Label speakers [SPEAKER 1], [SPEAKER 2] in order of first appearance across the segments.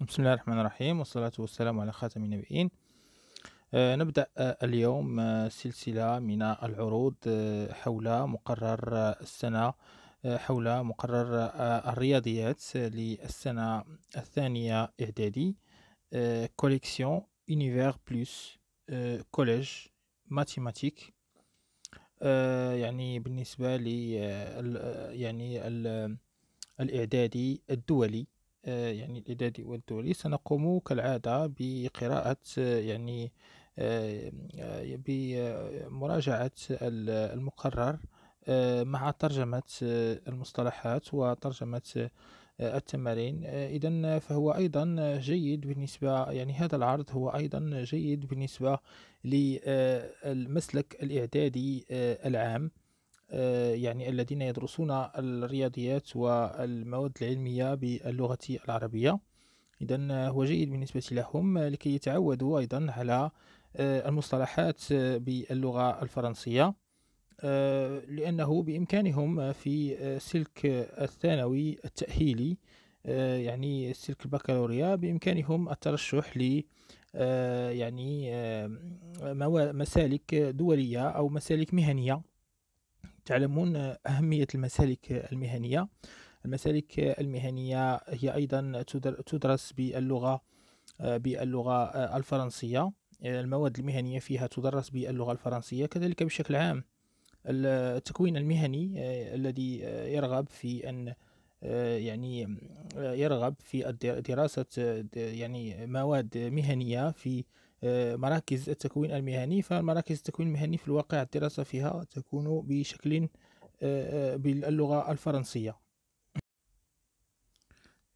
[SPEAKER 1] بسم الله الرحمن الرحيم والصلاة والسلام على خاتم النبيين آه، نبدأ آه، اليوم آه، سلسلة من العروض حول مقرر السنة حول مقرر الرياضيات للسنة الثانية إعدادي كوليكسيون إنيفير بلس كوليج ماتيماتيك يعني بالنسبة لي يعني الإعدادي الدولي آه، يعني الإعدادي والدولي سنقوم كالعادة بقراءة آه، يعني آه، بمراجعة المقرر مع ترجمة المصطلحات وترجمة التمارين إذا فهو أيضا جيد بالنسبة يعني هذا العرض هو أيضا جيد بالنسبة للمسلك الإعدادي العام آه، يعني الذين يدرسون الرياضيات والمواد العلمية باللغة العربية إذا هو جيد بالنسبة لهم لكي يتعودوا أيضا على آه، المصطلحات باللغة الفرنسية آه، لأنه بإمكانهم في سلك الثانوي التأهيلي يعني سلك البكالوريا بإمكانهم الترشح ل يعني مسالك دولية أو مسالك مهنية تعلمون أهمية المسالك المهنية المسالك المهنية هي أيضا تدرس باللغة آه، باللغة آه، الفرنسية المواد المهنية فيها تدرس باللغة الفرنسية كذلك بشكل عام التكوين المهني آه، الذي يرغب في أن يعني يرغب في دراسة يعني مواد مهنية في آه، مراكز التكوين المهني فمراكز التكوين المهني في الواقع الدراسة فيها تكون بشكل آه، آه، باللغة الفرنسية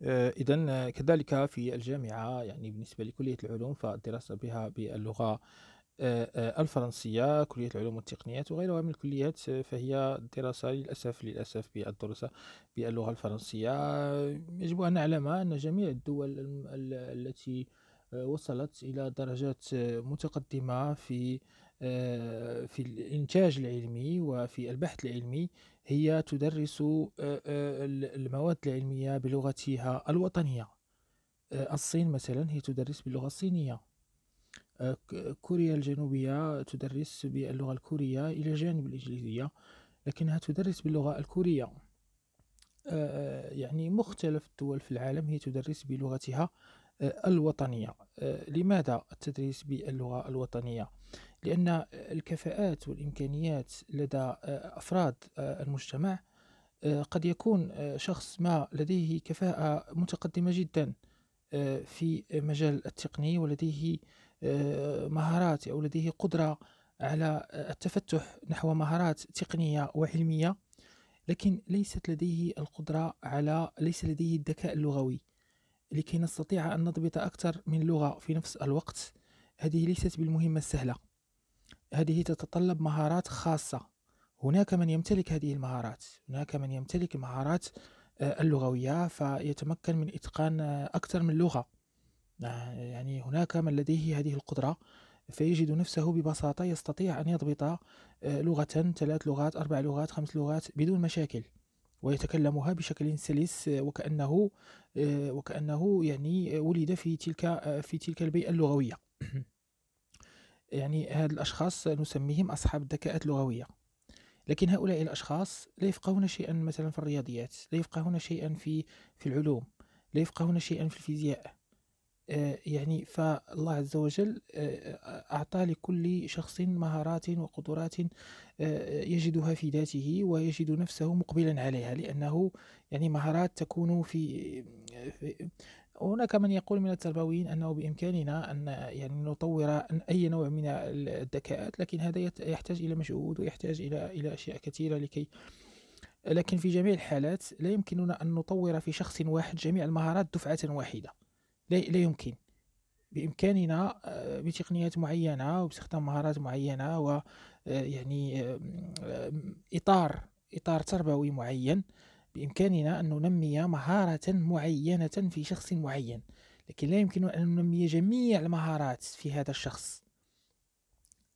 [SPEAKER 1] إذا كذلك في الجامعة يعني بالنسبة لكلية العلوم فالدراسة بها باللغة الفرنسية كلية العلوم والتقنيات وغيرها من الكليات فهي دراسة للأسف للأسف بالدراسة باللغة الفرنسية يجب أن نعلم أن جميع الدول التي وصلت إلى درجات متقدمة في في الإنتاج العلمي وفي البحث العلمي هي تدرس المواد العلمية بلغتها الوطنية الصين مثلا هي تدرس باللغة الصينية كوريا الجنوبية تدرس باللغة الكورية إلى جانب الإنجليزية لكنها تدرس باللغة الكورية يعني مختلف الدول في العالم هي تدرس بلغتها آه، الوطنية آه، لماذا التدريس باللغة الوطنية؟ لأن الكفاءات والإمكانيات لدى آه، أفراد المجتمع قد يكون شخص ما لديه كفاءة متقدمة جدا في مجال التقني ولديه مهارات أو لديه قدرة على التفتح نحو مهارات تقنية وعلمية لكن ليست لديه القدرة على ليس لديه الذكاء اللغوي لكي نستطيع أن نضبط أكثر من لغة في نفس الوقت هذه ليست بالمهمة السهلة هذه تتطلب مهارات خاصة هناك من يمتلك هذه المهارات هناك من يمتلك المهارات آه، اللغوية فيتمكن من إتقان آه، أكثر من لغة آه، يعني هناك من لديه هذه القدرة فيجد نفسه ببساطة يستطيع أن يضبط لغة ثلاث لغات أربع لغات خمس لغات بدون مشاكل ويتكلمها بشكل سلس آه، وكأنه آه، وكأنه يعني آه، ولد في تلك في تلك البيئة اللغوية يعني هذه الأشخاص نسميهم أصحاب الذكاءات اللغوية لكن هؤلاء الأشخاص لا يفقهون شيئا مثلا في الرياضيات لا يفقهون شيئا في في العلوم لا يفقهون شيئا في الفيزياء آه، يعني فالله عز وجل آه، آه، أعطى لكل شخص مهارات وقدرات يجدها في ذاته ويجد نفسه مقبلا عليها لأنه يعني مهارات تكون في, في هناك من يقول من التربويين أنه بإمكاننا أن يعني نطور أي نوع من الذكاءات لكن هذا يحتاج إلى مجهود ويحتاج إلى إلى أشياء كثيرة لكي لكن في جميع الحالات لا يمكننا أن نطور في شخص واحد جميع المهارات دفعة واحدة لا يمكن بامكاننا آه، بتقنيات معينه وباستخدام مهارات معينه و آه، يعني آه، اطار اطار تربوي معين بامكاننا ان ننمي مهاره معينه في شخص معين لكن لا يمكن ان ننمي جميع المهارات في هذا الشخص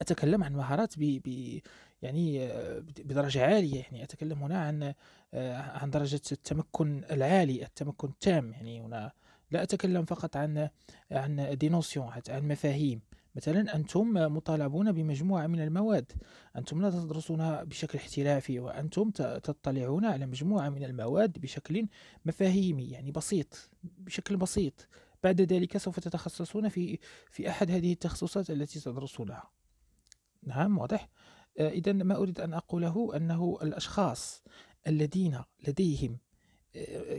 [SPEAKER 1] اتكلم عن مهارات ب ب يعني بدرجه عاليه يعني اتكلم هنا عن عن درجه التمكن العالي التمكن التام يعني هنا لا أتكلم فقط عن عن دي نوسيون عن مفاهيم مثلا أنتم مطالبون بمجموعة من المواد أنتم لا تدرسونها بشكل احترافي وأنتم تطلعون على مجموعة من المواد بشكل مفاهيمي يعني بسيط بشكل بسيط بعد ذلك سوف تتخصصون في في أحد هذه التخصصات التي تدرسونها نعم واضح إذا ما أريد أن أقوله أنه الأشخاص الذين لديهم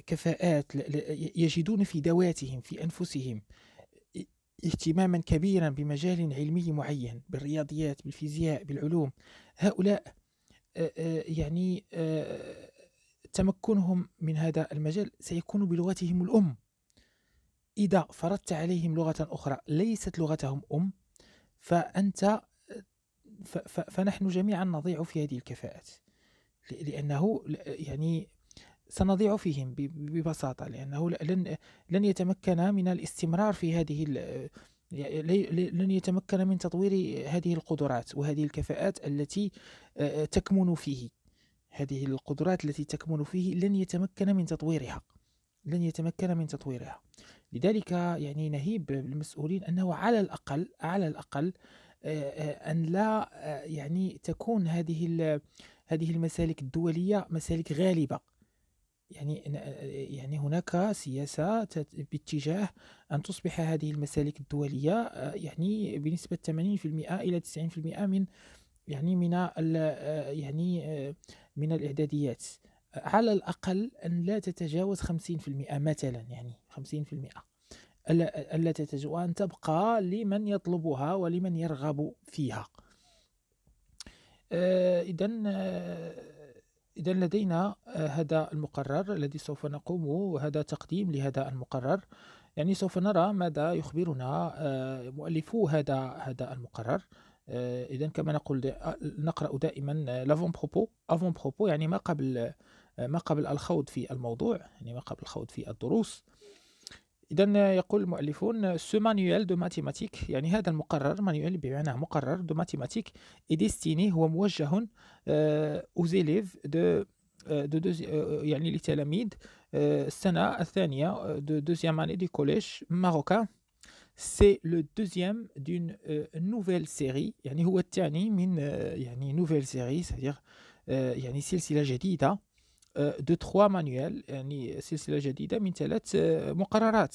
[SPEAKER 1] كفاءات يجدون في ذواتهم في أنفسهم اهتماما كبيرا بمجال علمي معين بالرياضيات بالفيزياء بالعلوم هؤلاء يعني تمكنهم من هذا المجال سيكون بلغتهم الأم إذا فرضت عليهم لغة أخرى ليست لغتهم أم فأنت فنحن جميعا نضيع في هذه الكفاءات لأنه يعني سنضيع فيهم ببساطة لأنه لن لن يتمكن من الاستمرار في هذه لن يتمكن من تطوير هذه القدرات وهذه الكفاءات التي تكمن فيه هذه القدرات التي تكمن فيه لن يتمكن من تطويرها لن يتمكن من تطويرها لذلك يعني نهيب المسؤولين أنه على الأقل على الأقل أن لا يعني تكون هذه هذه المسالك الدولية مسالك غالبة يعني آه، يعني هناك سياسة باتجاه أن تصبح هذه المسالك الدولية آه، يعني بنسبة 80% إلى 90% من يعني من آه، يعني من الإعداديات على الأقل أن لا تتجاوز 50% مثلا يعني 50% ألا تتجاوز وأن تبقى لمن يطلبها ولمن يرغب فيها إذا إذا لدينا آه، هذا المقرر الذي سوف نقوم وهذا تقديم لهذا المقرر يعني سوف نرى ماذا يخبرنا آه، مؤلفو هذا هذا المقرر آه، إذا كما نقول نقرأ دائما لافون بروبو أفون بروبو يعني ما قبل ما قبل الخوض في الموضوع يعني ما قبل الخوض في الدروس إذا يقول المؤلفون سو مانيوال دو ماتيماتيك يعني هذا المقرر مانيوال بمعنى مقرر دو ماتيماتيك اي ديستيني هو موجه أو زيليف دو دو دوزي يعني لتلاميذ آه، السنة الثانية دو دوزيام اني دي كوليج ماروكا سي لو دوزيام دون نوفيل سيري يعني هو الثاني من آه، يعني نوفيل سيري سيدير يعني سلسلة جديدة دو تخوا مانيوال يعني سلسله جديده من ثلاث مقررات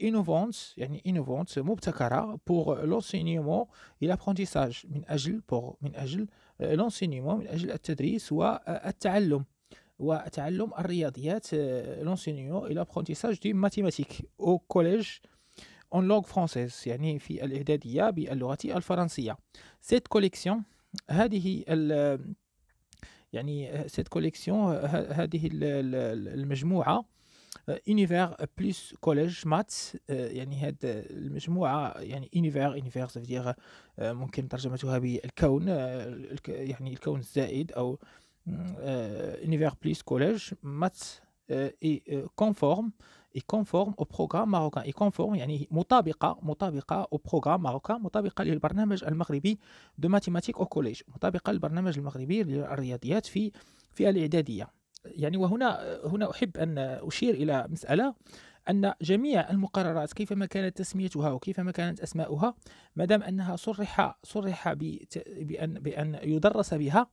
[SPEAKER 1] innovante يعني innovante مبتكرة pour l'enseignement et l'apprentissage من أجل pour من أجل l'enseignement من أجل التدريس والتعلم وتعلم الرياضيات l'enseignement et l'apprentissage du mathématique au collège en langue française يعني في الإعدادية باللغة الفرنسية cette collection هذه يعني سيت كوليكسيون هذه المجموعه univers plus collège maths يعني هاد المجموعة يعني univers univers ça ممكن ترجمتها بالكون يعني الكون الزائد أو univers plus collège maths euh, et euh, conforme et conforme au programme marocain et conforme يعني مطابقة مطابقة au programme marocain مطابقة للبرنامج المغربي de mathématiques au collège مطابقة للبرنامج المغربي للرياضيات في في الإعدادية يعني وهنا هنا أحب أن أشير إلى مسألة أن جميع المقررات كيفما كانت تسميتها وكيفما كانت أسماؤها ما دام أنها صرح صرح بأن بأن يدرس بها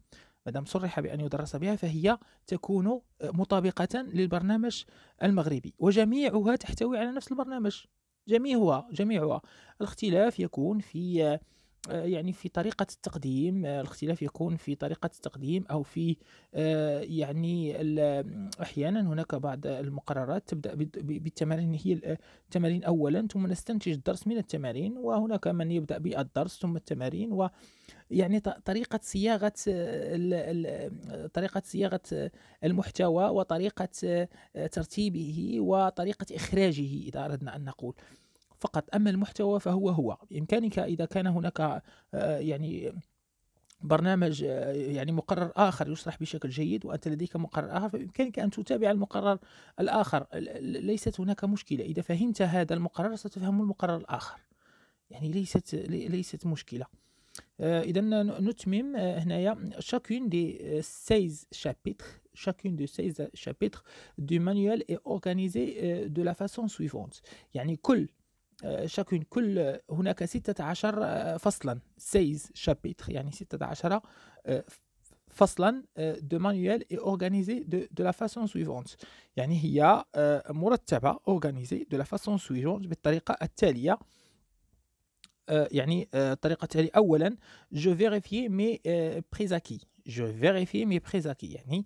[SPEAKER 1] مادام صرح بأن يدرس بها فهي تكون آه، مطابقة للبرنامج المغربي وجميعها تحتوي على نفس البرنامج جميعها جميعها الاختلاف يكون في آه، آه، يعني في طريقة التقديم آه، الاختلاف يكون في طريقة التقديم أو في آه، يعني أحيانا هناك بعض المقررات تبدأ بالتمارين هي التمارين أولا ثم نستنتج الدرس من التمارين وهناك من يبدأ بالدرس ثم التمارين و يعني طريقة صياغة طريقة صياغة المحتوى وطريقة ترتيبه وطريقة إخراجه إذا أردنا أن نقول فقط أما المحتوى فهو هو بإمكانك إذا كان هناك آه، يعني برنامج آه، يعني مقرر آخر يشرح بشكل جيد وأنت لديك مقرر آخر فبإمكانك أن تتابع المقرر الآخر ليست هناك مشكلة إذا فهمت هذا المقرر ستفهم المقرر الآخر يعني ليست ليست مشكلة آه، إذا نتمم هنايا شاكون دي سيز شابيتر chacune de euh, ces chapitres du manuel est organisée euh, de la façon suivante يعني كل شاكون كل هناك 16 آه، فصلا 16 شابيتر يعني 16 آه، فصلا دو مانيوال اي اورغانيزي دو, دو لا فاسون سويفونت يعني هي آه، مرتبه اورغانيزي دو لا فاسون سويفونت بالطريقه التاليه يعني الطريقه التاليه اولا جو فيريفي مي بريزاكي جو فيريفي مي بريزاكي يعني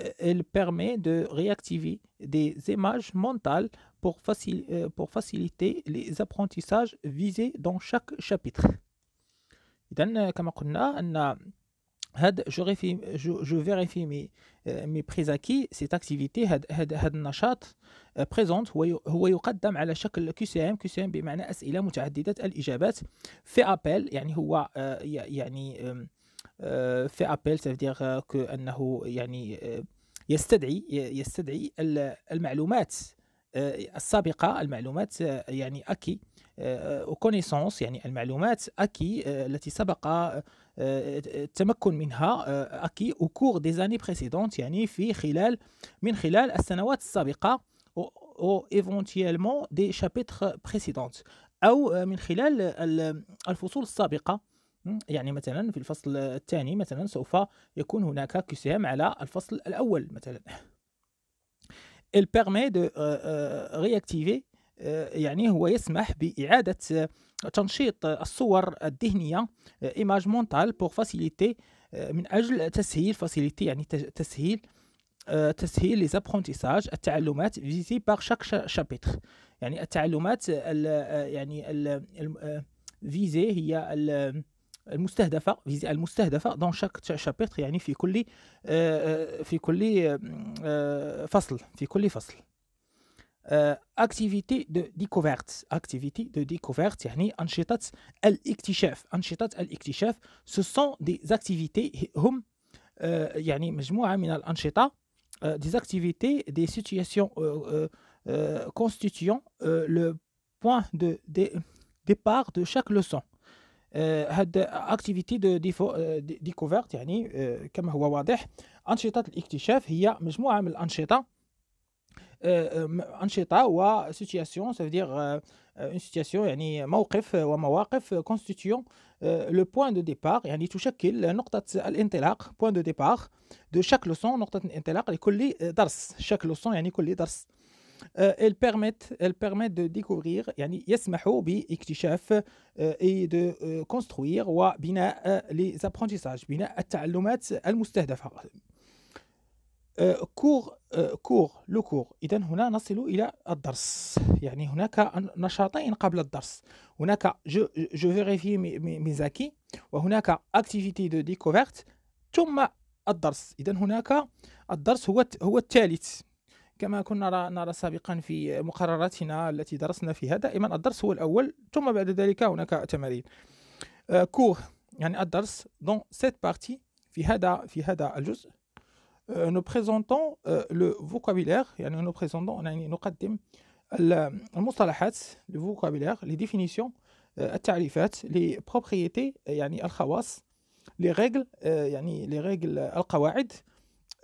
[SPEAKER 1] Euh, elle permet de réactiver des images mentales pour, euh, faciliter les apprentissages visés dans chaque chapitre. Euh, je كما قلنا أن prises acquis cette activité présente آه، في ابل كو euh, انه يعني آه، يستدعي يستدعي المعلومات آه، السابقه المعلومات يعني اكي وكونيسونس يعني المعلومات اكي التي سبق التمكن منها اكي او كور دي زاني بريسيدونت يعني في خلال من خلال السنوات السابقه او ايفونتيلمون دي شابيتر بريسيدونت او من خلال الفصول السابقه يعني مثلا في الفصل الثاني مثلا سوف يكون هناك كسام على الفصل الأول مثلا il permet de euh, euh, réactiver euh, يعني هو يسمح بإعادة تنشيط الصور الذهنية إيماج mental pour فاسيليتي من أجل تسهيل فاسيليتي يعني تسهيل تسهيل les apprentissages التعلمات فيزي باغ شاك شابيتر يعني التعلمات يعني ال فيزي هي ال dans chaque chapitre, dans chaque phase. Activité de découverte. Activité de découverte, c'est-à-dire ce sont des activités, des activités, des situations constituant le point de départ de chaque leçon. آه، هاد اكتيفيتي دو ديفو ديكوفيرت يعني آه، كما هو واضح انشطه الاكتشاف هي مجموعه من الانشطه آه، انشطه و سيتياسيون سافدير اون سيتياسيون يعني موقف ومواقف كونستيتيون لو بوان دو ديبار يعني تشكل نقطه الانطلاق بوان دو ديبار دو شاك لوسون نقطه الانطلاق لكل درس شاك لوسون يعني كل درس Euh, elles permettent, elles permettent de découvrir يعني يسمحوا باكتشاف construire دو كونستروير وبناء لي زابرونتيساج بناء التعلمات المستهدفه كور كور لو كور اذا هنا نصل الى الدرس يعني هناك نشاطين قبل الدرس هناك جو جو فيريفي ميزاكي وهناك اكتيفيتي دو ديكوفيرت ثم الدرس اذا هناك الدرس هو هو الثالث كما كنا نرى, سابقا في مقرراتنا التي درسنا فيها دائما الدرس هو الأول ثم بعد ذلك هناك تمارين كور آه، يعني الدرس دون سيت بارتي في هذا في هذا الجزء نو بريزونطون لو فوكابيلير يعني نو بريزونطون يعني نقدم المصطلحات لو فوكابيلير لي ديفينيسيون التعريفات لي بروبريتي يعني الخواص لي ريغل آه، يعني لي ريغل القواعد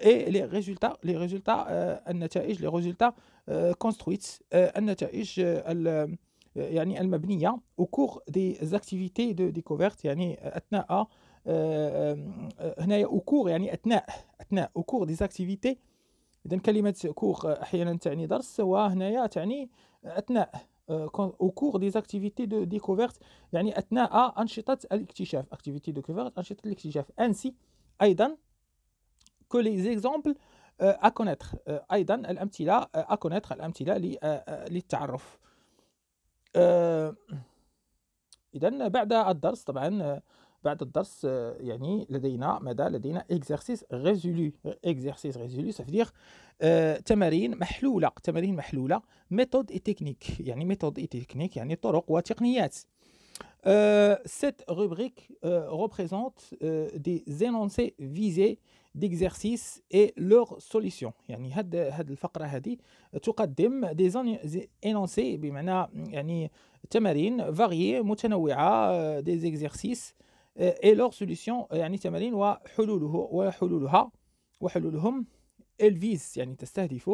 [SPEAKER 1] اي لي ريزولتا لي ريزولتا النتائج لي ريزولتا كونسترويت النتائج euh، euh، يعني المبنيه cours دي زاكتيفيتي دو ديكوفيرت يعني اثناء هنايا cours يعني اثناء اثناء cours دي زاكتيفيتي اذا كلمه كور احيانا تعني درس وهنايا تعني اثناء au cours des activités de découverte يعني اثناء انشطه الاكتشاف activités de découverte انشطه الاكتشاف أنسي ايضا que les exemples euh, à connaître أيضا euh, الأمثلة euh, à connaître الأمثلة للتعرف إذا بعد الدرس طبعا بعد الدرس يعني لدينا ماذا لدينا اكزرسيس ريزولو اكزرسيس ريزولو سافدير تمارين محلوله تمارين محلوله ميثود اي تكنيك يعني ميثود اي تكنيك يعني طرق وتقنيات Euh, cette rubrique euh, représente euh, des énoncés visés d'exercices et leurs solutions. يعني هاد هاد الفقرة هذه تقدم des énoncés بمعنى يعني تمارين variées متنوعة des exercices euh, et leurs solutions يعني تمارين وحلوله وحلولها وحلولهم elle vise يعني تستهدف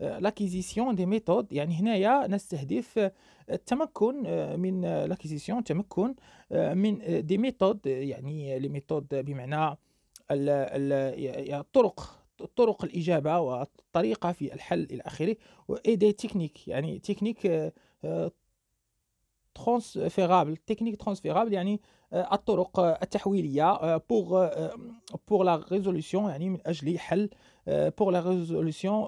[SPEAKER 1] لاكيزيسيون دي ميثود يعني هنايا نستهدف التمكن من لاكيزيسيون تمكن من دي ميثود يعني لي ميثود بمعنى الطرق طرق الاجابه والطريقه في الحل الى اخره اي دي تكنيك يعني تكنيك ترانسفيرابل تكنيك ترانسفيرابل يعني euh, الطرق euh, التحويليه بوغ بوغ لا ريزوليسيون يعني من اجل حل بوغ لا ريزوليسيون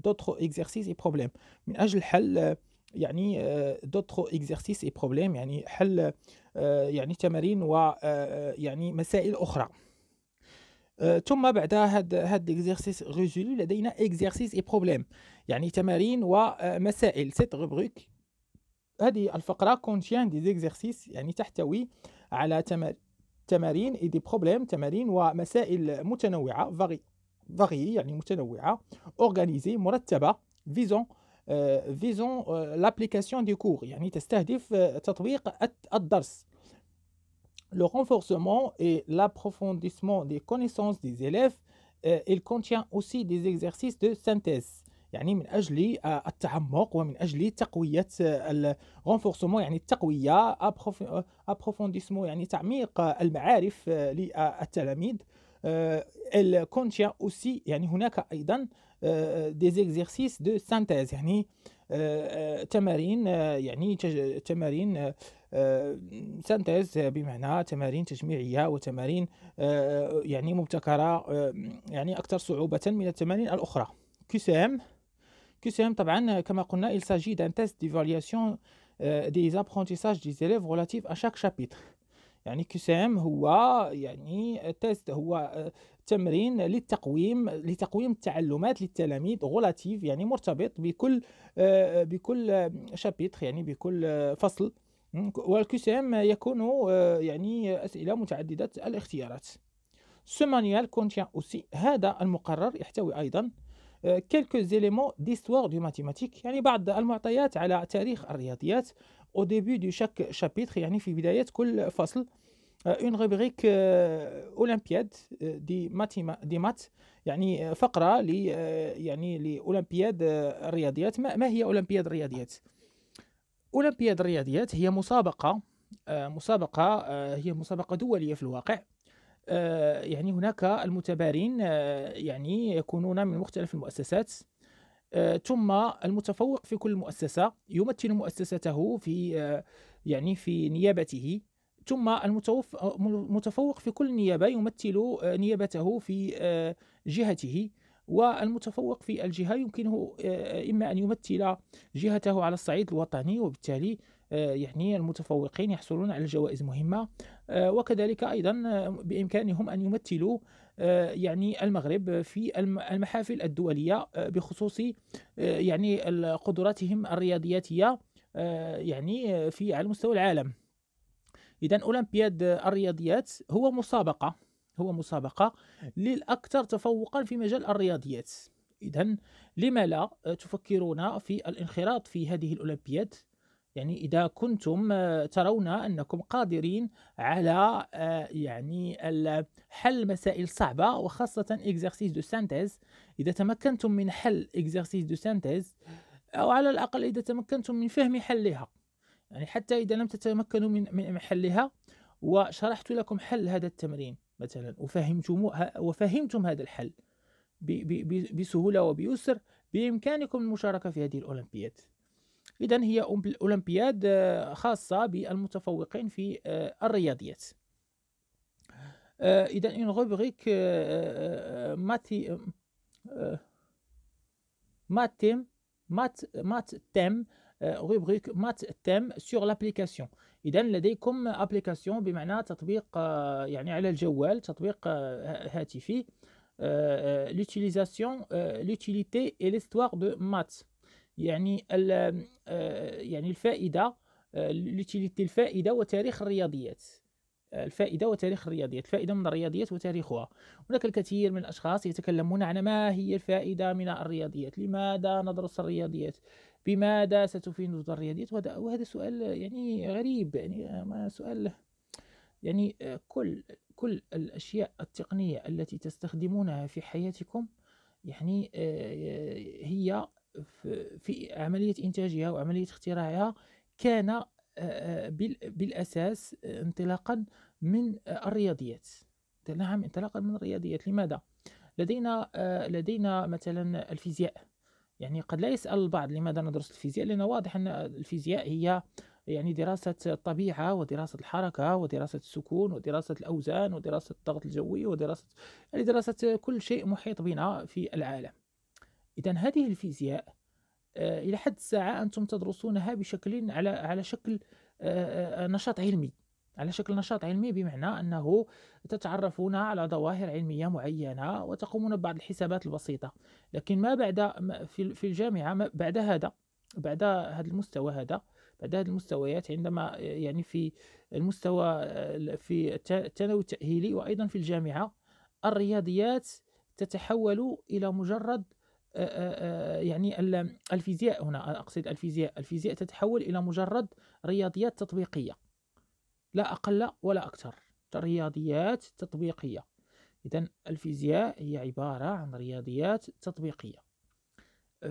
[SPEAKER 1] دوتر اكزرسيس اي بروبليم من اجل حل euh, يعني دوتر اكزرسيس اي بروبليم يعني حل يعني تمارين و يعني مسائل اخرى ثم بعد هاد هاد ليكزيرسيس ريزولي لدينا اكزرسيس اي بروبليم يعني تمارين ومسائل سيت روبريك هذه الفقرة كونتيان دي des يعني تحتوي على تمارين اي دي بروبليم تمارين ومسائل متنوعة le renforcement et l'approfondissement des connaissances des élèves. Euh، il contient aussi des exercices de synthèse. يعني من اجل آه، التعمق ومن اجل تقويه آه، الرونفورسمون يعني التقويه ابروفونديسمون يعني تعميق آه، المعارف للتلاميذ الكونتيا اوسي يعني هناك ايضا دي زيكزيرسيس دو سانتيز يعني تمارين يعني تمارين سانتيز بمعنى تمارين تجميعية وتمارين يعني مبتكرة يعني أكثر صعوبة من التمارين الأخرى كسام QCM طبعا كما قلنا il s'agit d'un test d'évaluation euh, des apprentissages des élèves relatifs à chaque chapitre يعني QCM هو يعني تيست هو آه، تمرين للتقويم لتقويم التعلمات للتلاميذ غولاتيف يعني مرتبط بكل آه، بكل آه، شابيتر يعني بكل فصل والكسام يكون يعني أسئلة متعددة الاختيارات سو مانيال كونتيان اوسي هذا المقرر يحتوي أيضا آه، quelques éléments d'histoire du mathématique يعني بعض المعطيات على تاريخ الرياضيات au début de chaque chapitre يعني في بداية كل فصل اون آه، rubrique اولمبياد دي ماتيما دي مات يعني آه، فقرة ل يعني لاولمبياد الرياضيات ما هي اولمبياد الرياضيات؟ اولمبياد الرياضيات هي مسابقة مسابقة هي مسابقة دولية في الواقع آه، يعني هناك المتبارين آه، يعني يكونون من مختلف المؤسسات آه، ثم المتفوق في كل مؤسسة يمثل مؤسسته في يعني في نيابته ثم المتفوق في كل نيابة يمثل نيابته في جهته والمتفوق في الجهة يمكنه إما أن يمثل جهته على الصعيد الوطني وبالتالي آه، يعني المتفوقين يحصلون على جوائز مهمة آه، وكذلك أيضا آه، بإمكانهم أن يمثلوا يعني المغرب في المحافل الدولية بخصوص يعني قدراتهم الرياضياتية يعني في على مستوى العالم إذا أولمبياد الرياضيات هو مسابقة هو مسابقة للأكثر تفوقا في مجال الرياضيات إذا لما لا تفكرون في الانخراط في هذه الأولمبياد يعني إذا كنتم آه، ترون أنكم قادرين على آه، يعني حل مسائل صعبة وخاصة إكزرسيس دو سانتيز إذا تمكنتم من حل إكزرسيس دو سانتيز أو على الأقل إذا تمكنتم من فهم حلها يعني حتى إذا لم تتمكنوا من حلها وشرحت لكم حل هذا التمرين مثلا وفهمتم وفهمتم هذا الحل بسهولة وبيسر بإمكانكم المشاركة في هذه الأولمبياد إذا هي أولمبياد آه، خاصة بالمتفوقين في آه، الرياضيات آه، إذا إن روبريك ماتي ماتيم مات مات تيم روبريك مات تيم سور لابليكاسيون اذا لديكم ابليكاسيون بمعنى تطبيق يعني على الجوال تطبيق هاتفي l'utilisation l'utilité et l'histoire de maths يعني آه، يعني الفائده آه، لوتيليتي الفائده وتاريخ الرياضيات آه، الفائده وتاريخ الرياضيات الفائده من الرياضيات وتاريخها هناك الكثير من الاشخاص يتكلمون عن ما هي الفائده من الرياضيات لماذا ندرس الرياضيات بماذا ستفيد الرياضيات وهذا سؤال يعني غريب يعني ما سؤال يعني كل كل الاشياء التقنيه التي تستخدمونها في حياتكم يعني هي في عملية إنتاجها وعملية اختراعها كان آه، آه، بالأساس آه، انطلاقا من الرياضيات نعم انطلاقا من الرياضيات لماذا؟ لدينا لدينا مثلا الفيزياء يعني قد لا يسأل البعض لماذا ندرس الفيزياء لأن واضح أن الفيزياء هي يعني دراسة الطبيعة ودراسة الحركة ودراسة السكون ودراسة الأوزان ودراسة الضغط الجوي ودراسة يعني دراسة كل شيء محيط بنا في العالم إذا هذه الفيزياء آه، إلى حد الساعة أنتم تدرسونها بشكل على على شكل آه، آه، نشاط علمي على شكل نشاط علمي بمعنى أنه تتعرفون على ظواهر علمية معينة وتقومون ببعض الحسابات البسيطة لكن ما بعد في الجامعة بعد هذا بعد هذا المستوى هذا بعد هذه المستويات عندما يعني في المستوى في الثانوي التأهيلي وأيضا في الجامعة الرياضيات تتحول إلى مجرد آه، آه، آه، يعني الفيزياء هنا أقصد الفيزياء الفيزياء تتحول إلى مجرد رياضيات تطبيقية لا أقل ولا أكثر رياضيات تطبيقية إذا الفيزياء هي عبارة عن رياضيات تطبيقية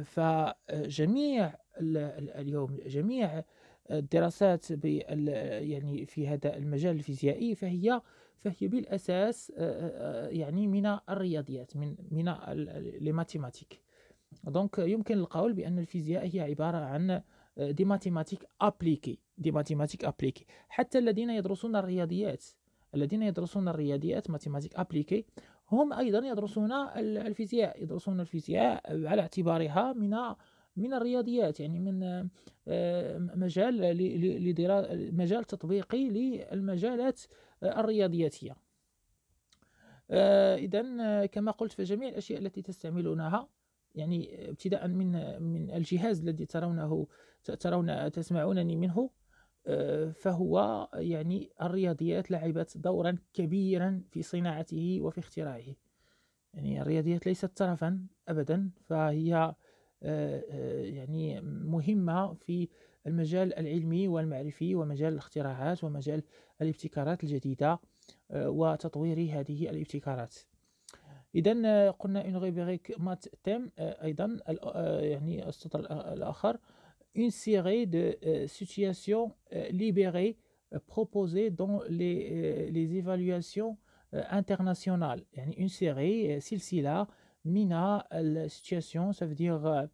[SPEAKER 1] فجميع اليوم جميع الدراسات يعني في هذا المجال الفيزيائي فهي فهي بالاساس يعني من الرياضيات من من لماتيماتيك دونك يمكن القول بان الفيزياء هي عباره عن آه، دي ماتيماتيك ابليكي دي ماتيماتيك ابليكي حتى الذين يدرسون الرياضيات الذين يدرسون الرياضيات ماتيماتيك ابليكي هم ايضا يدرسون الفيزياء يدرسون الفيزياء على اعتبارها من من الرياضيات يعني من آه، مجال مجال تطبيقي للمجالات الرياضياتيه آه، اذا كما قلت فجميع الاشياء التي تستعملونها يعني ابتداء من من الجهاز الذي ترونه ترون تسمعونني منه آه، فهو يعني الرياضيات لعبت دورا كبيرا في صناعته وفي اختراعه يعني الرياضيات ليست ترفا ابدا فهي آه، آه، يعني مهمه في المجال العلمي والمعرفي ومجال الاختراعات ومجال الابتكارات الجديده وتطوير هذه الابتكارات اذا آه، قلنا اون غيبريك مات تيم آه، ايضا آه، يعني السطر الاخر اون سيري دو سيتياسيون ليبيري بروبوزي دون لي لي ايفالواسيون انترناسيونال يعني اون سيري سلسله من السيتياسيون سوف دير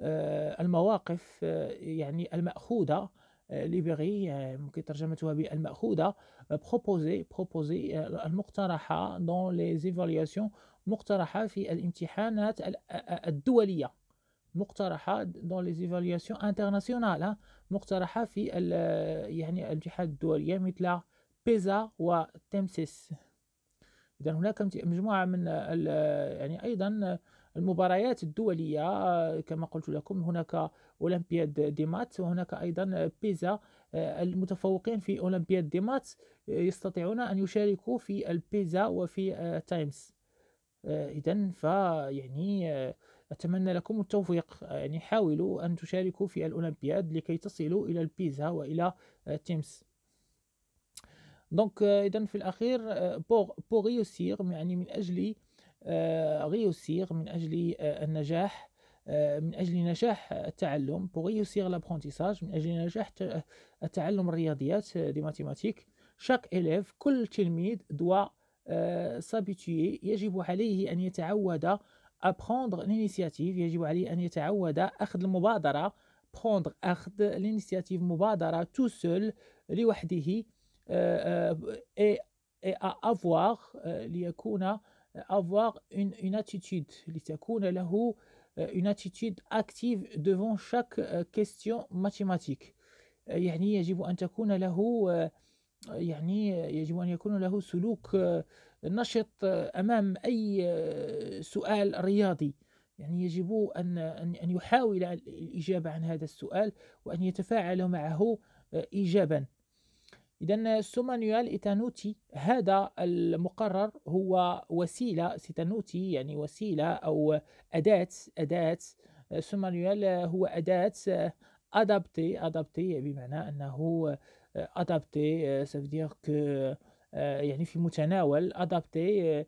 [SPEAKER 1] المواقف يعني الماخوذه ليبيري ممكن ترجمتها بالماخوذه بروبوزي بروبوزي المقترحه دون لي ايفالواسيون مقترحة في الامتحانات الدولية مقترحة دون لي évaluations انترناسيونال مقترحة في يعني الامتحانات الدولية مثل بيزا وتمسيس إذا هناك مجموعة من يعني أيضا المباريات الدولية كما قلت لكم هناك أولمبياد دي وهناك أيضا بيزا المتفوقين في أولمبياد دي يستطيعون أن يشاركوا في البيزا وفي آه، تايمز آه، إذا فيعني آه، أتمنى لكم التوفيق آه، يعني حاولوا أن تشاركوا في الأولمبياد لكي تصلوا إلى البيزا وإلى تيمس دونك إذا في الأخير بوغ ريوسير يعني من أجل ريوسير من أجل النجاح من أجل نجاح التعلم بوغ ريوسير لابرونتيساج من أجل نجاح التعلم الرياضيات دي ماتيماتيك شاك إليف كل تلميذ دوا سابيتيي يجب عليه أن يتعود أبخوندغ لينيسياتيف يجب عليه أن يتعود أخذ المبادرة بخوندغ أخذ لينيسياتيف مبادرة تو سول لوحده إي اي أفواغ ليكون أفواغ أون أون أتيتيود لتكون له أون أتيتيود أكتيف ديفون شاك كيستيون ماتيماتيك يعني يجب أن تكون له يعني يجب أن يكون له سلوك آه، نشط آه، أمام أي آه، سؤال رياضي يعني يجب أن أن يحاول الإجابة عن هذا السؤال وأن يتفاعل معه إيجابا إذا سومانيوال إيتانوتي هذا المقرر هو وسيلة سيتانوتي يعني وسيلة أو أداة أداة سومانيوال هو أداة أدابتي أدابتي بمعنى أنه ادابتي سا دير كو يعني في متناول ادابتي euh,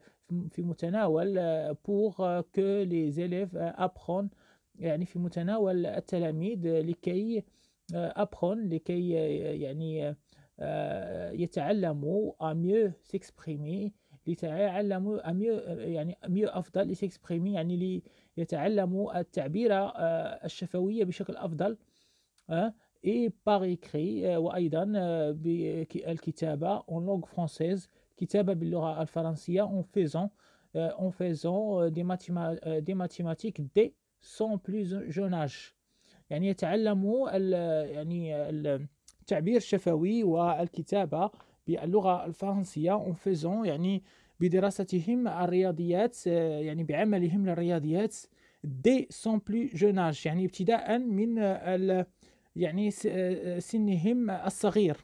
[SPEAKER 1] في متناول بور كو لي زيليف ابخون يعني في متناول التلاميذ لكي ابخون euh, لكي euh, يعني يتعلموا اميو سيكسبريمي ليتعلموا اميو يعني ميو افضل لسيكسبريمي يعني ليتعلموا التعبير آه، الشفويه بشكل افضل آه، اي par écrit وأيضا بالكتابة اون لونغ فرونسيز كتابة باللغة الفرنسية اون فيزون اون فيزون دي ماتيما دي ماتيماتيك دي سون بلوز jeune يعني يتعلم يعني التعبير الشفوي والكتابة باللغة الفرنسية اون فيزون يعني بدراستهم الرياضيات يعني بعملهم للرياضيات دي سون بلو جون اج يعني ابتداء من يعني آه، آه، سنهم الصغير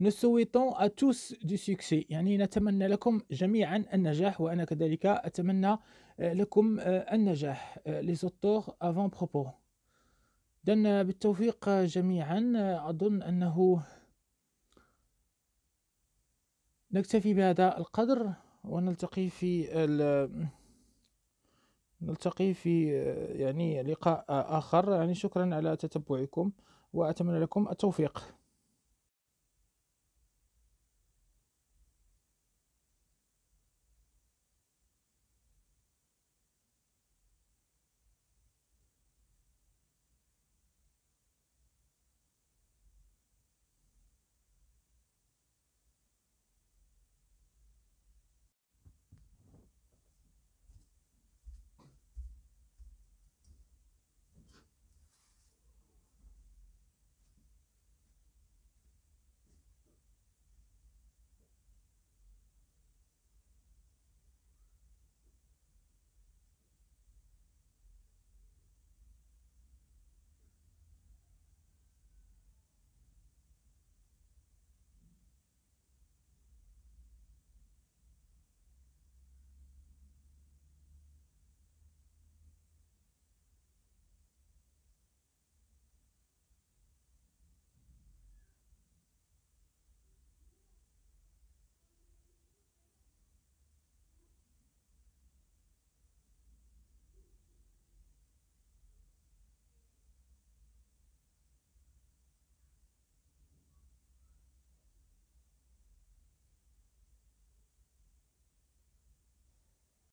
[SPEAKER 1] نسويتون أتوس دو tous يعني نتمنى لكم جميعا النجاح وأنا كذلك أتمنى آه، لكم النجاح les أفون بروبو دن بالتوفيق جميعا أظن أنه نكتفي بهذا القدر ونلتقي في نلتقي في يعني لقاء آخر يعني شكرا على تتبعكم وأتمنى لكم التوفيق